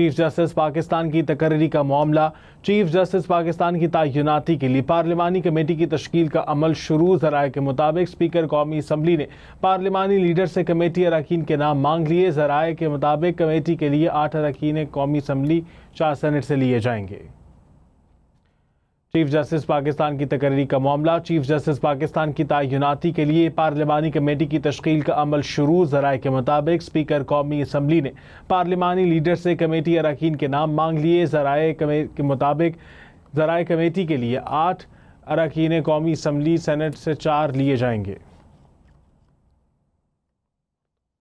chief justice Pakistan की तकर्री का मामला चीफ जस्टिस पाकिस्तान की तयनती के लिए पार्लिमानी कमेटी की तश्ील का अमल शुरू जराये के मुताबिक स्पीकर कौमी असम्बली ने पार्लिमानी लीडर से कमेटी अरकान के नाम मांग लिए जराए के मुताबिक कमेटी के लिए आठ अरकान कौमी असम्बली चार सेनेट से लिए जाएंगे चीफ जस्टिस पाकिस्तान की तकर्री का मामला चीफ जस्टिस पाकिस्तान की तयनती के लिए पार्लिमानी कमेटी की तश्ल का अमल शुरू जराए के मुताबिक स्पीकर कौमी असम्बली ने पार्लिमानी लीडर से कमेटी अरकान के नाम मांग लिए जराए के मुताबिक जराए कमेटी के लिए आठ अरकान कौमी असम्बली सेनेट से चार लिए जाएंगे